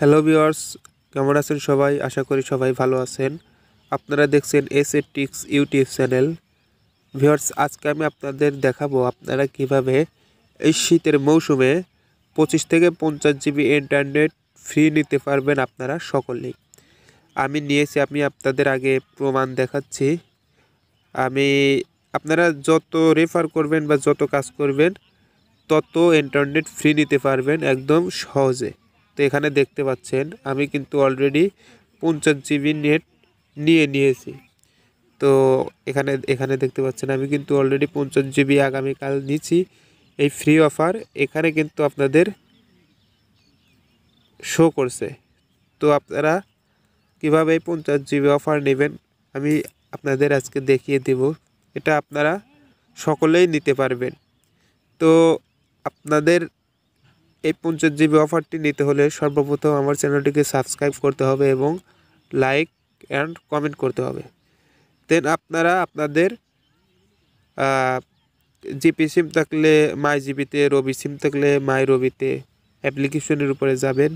hello viewers কেমন আছেন সবাই আশা করি সবাই ভালো আছেন আপনারা দেখছেন S A ticks YouTube channel viewers আজকে আমি আপনাদের দেখাবো আপনারা কিভাবে এই শীতের মৌসুমে পঁচিশ থেকে পঞ্চাশ জিবি ইন্টারনেট ফ্রি নিতে পারবেন আপনারা সকলেই আমি নিয়েছি আমি আপনাদের আগে প্রমাণ দেখাচ্ছি আমি আপনারা যত রেফার করবেন বা যত কাজ করবেন তত ইন্টারনেট ফ্রি নিতে পারবেন একদম সহজে তো এখানে দেখতে পাচ্ছেন আমি কিন্তু অলরেডি পঞ্চাশ জিবি নেট নিয়ে নিয়েছি তো এখানে এখানে দেখতে পাচ্ছেন আমি কিন্তু অলরেডি পঞ্চাশ জিবি আগামীকাল নিচ্ছি এই ফ্রি অফার এখানে কিন্তু আপনাদের শো করছে তো আপনারা কীভাবে এই পঞ্চাশ জিবি অফার নেবেন আমি আপনাদের আজকে দেখিয়ে দেব এটা আপনারা সকলেই নিতে পারবেন তো আপনাদের এই পঞ্চাশ জিবি অফারটি নিতে হলে সর্বপ্রথম আমার চ্যানেলটিকে সাবস্ক্রাইব করতে হবে এবং লাইক অ্যান্ড কমেন্ট করতে হবে দেন আপনারা আপনাদের জিপি সিম থাকলে মাই জিপিতে রবি সিম থাকলে মাই রবিতে অ্যাপ্লিকেশনের উপরে যাবেন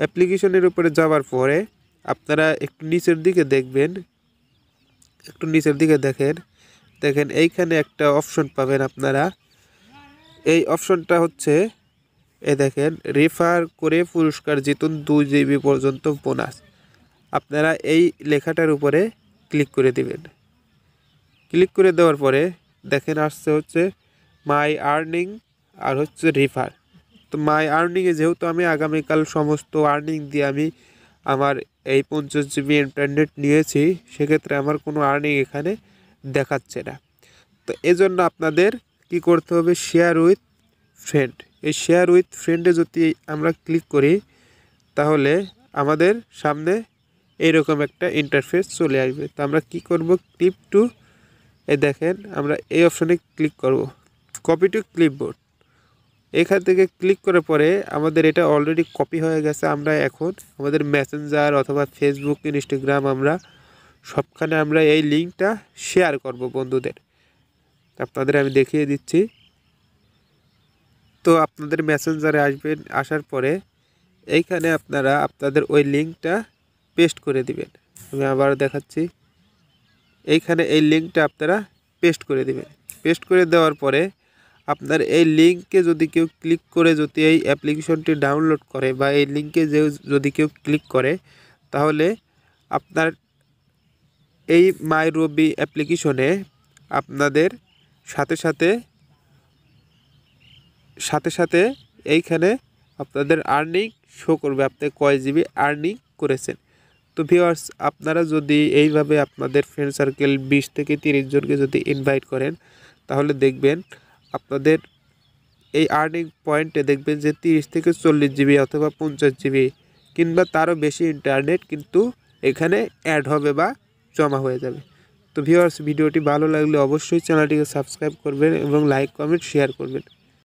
অ্যাপ্লিকেশনের উপরে যাওয়ার পরে আপনারা একটু নিচের দিকে দেখবেন একটু নিচের দিকে দেখেন দেখেন এইখানে একটা অপশন পাবেন আপনারা এই অপশনটা হচ্ছে এ দেখেন রেফার করে পুরস্কার জিতুন দুই জিবি পর্যন্ত বোনাস আপনারা এই লেখাটার উপরে ক্লিক করে দিবেন ক্লিক করে দেওয়ার পরে দেখেন আসছে হচ্ছে মাই আর্নিং আর হচ্ছে রিফার তো মাই আর্নিংয়ে যেহেতু আমি আগামীকাল সমস্ত আর্নিং দিয়ে আমি আমার এই পঞ্চাশ জিবি ইন্টারনেট নিয়েছি সেক্ষেত্রে আমার কোনো আর্নিং এখানে দেখাচ্ছে না তো এজন্য আপনাদের কি করতে হবে শেয়ার উইথ ফ্রেন্ড এই শেয়ার উইথ ফ্রেন্ডে যদি আমরা ক্লিক করি তাহলে আমাদের সামনে এইরকম একটা ইন্টারফেস চলে আসবে তো আমরা কি করব ক্লিপ টু এ দেখেন আমরা এই অপশনে ক্লিক করব কপি টু ক্লিপবোর্ড এখান থেকে ক্লিক করার পরে আমাদের এটা অলরেডি কপি হয়ে গেছে আমরা এখন আমাদের মেসেঞ্জার অথবা ফেসবুক ইনস্টাগ্রাম আমরা সবখানে আমরা এই লিঙ্কটা শেয়ার করব বন্ধুদের আপনাদের আমি দেখিয়ে দিচ্ছি তো আপনাদের মেসেঞ্জারে আসবেন আসার পরে এইখানে আপনারা আপনাদের ওই লিঙ্কটা পেস্ট করে দিবেন আমি আবার দেখাচ্ছি এইখানে এই লিঙ্কটা আপনারা পেস্ট করে দিবেন পেস্ট করে দেওয়ার পরে আপনার এই লিঙ্কে যদি কেউ ক্লিক করে যদি এই অ্যাপ্লিকেশনটি ডাউনলোড করে বা এই লিঙ্কে যে যদি কেউ ক্লিক করে তাহলে আপনার এই মাই রবি অ্যাপ্লিকেশনে আপনাদের সাথে সাথে সাথে সাথে এইখানে আপনাদের আর্নিং শো করবে আপনি কয় জিবি আর্নিং করেছেন তো ভিওয়ার্স আপনারা যদি এইভাবে আপনাদের ফ্রেন্ড সার্কেল বিশ থেকে তিরিশ জনকে যদি ইনভাইট করেন তাহলে দেখবেন আপনাদের এই আর্নিং পয়েন্টে দেখবেন যে তিরিশ থেকে চল্লিশ জিবি অথবা পঞ্চাশ জিবি কিংবা তারও বেশি ইন্টারনেট কিন্তু এখানে অ্যাড হবে বা জমা হয়ে যাবে তো ভিওয়ার্স ভিডিওটি ভালো লাগলে অবশ্যই চ্যানেলটিকে সাবস্ক্রাইব করবেন এবং লাইক কমেন্ট শেয়ার করবেন